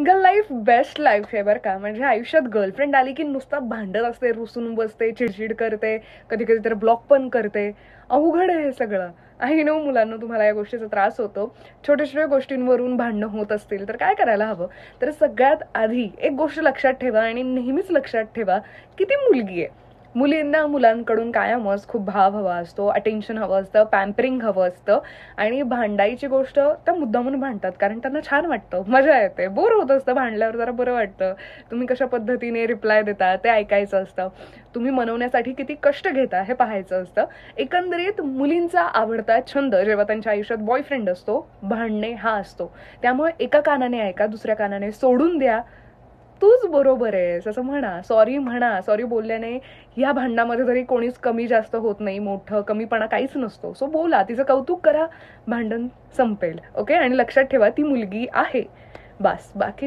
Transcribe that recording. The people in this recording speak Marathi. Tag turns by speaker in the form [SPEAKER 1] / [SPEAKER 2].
[SPEAKER 1] सिंगल लाईफ बेस्ट लाईफ आहे बरं का म्हणजे आयुष्यात गर्लफ्रेंड आली की नुसता भांडत असते रुसून बसते चिडचिड करते कधी कधी तर ब्लॉक पण करते अवघड आहे हे सगळं आहे नो हो मुलांना तुम्हाला या गोष्टीचा त्रास होतो छोट्या छोट्या गोष्टींवरून भांडणं होत असतील तर काय करायला हवं तर सगळ्यात आधी एक गोष्ट लक्षात ठेवा आणि नेहमीच लक्षात ठेवा की ती मुलगी आहे मुलींना मुलांकडून कायमच खूप भाव हवा असतो अटेन्शन हवं असतं पॅम्परिंग हवं असतं आणि भांडायची गोष्ट त्या म्हणून भांडतात कारण त्यांना छान वाटतं मजा येते बोर होत असतं भांडल्यावर जरा बरं वाटतं तुम्ही कशा पद्धतीने रिप्लाय देता ते ऐकायचं असतं तुम्ही मनवण्यासाठी किती कष्ट घेता हे पाहायचं असतं एकंदरीत मुलींचा आवडता छंद जेव्हा त्यांच्या आयुष्यात बॉयफ्रेंड असतो भांडणे हा असतो त्यामुळे एका कानाने ऐका दुसऱ्या कानाने सोडून द्या तूच बरोबर आहेस असं म्हणा सॉरी म्हणा सॉरी बोलल्याने ह्या भांडणामध्ये तरी कोणीच कमी जास्त होत नाही मोठं कमीपणा काहीच नसतो सो बोला तिचं कौतुक करा भांडण संपेल ओके आणि लक्षात ठेवा ती मुलगी आहे बस बाकी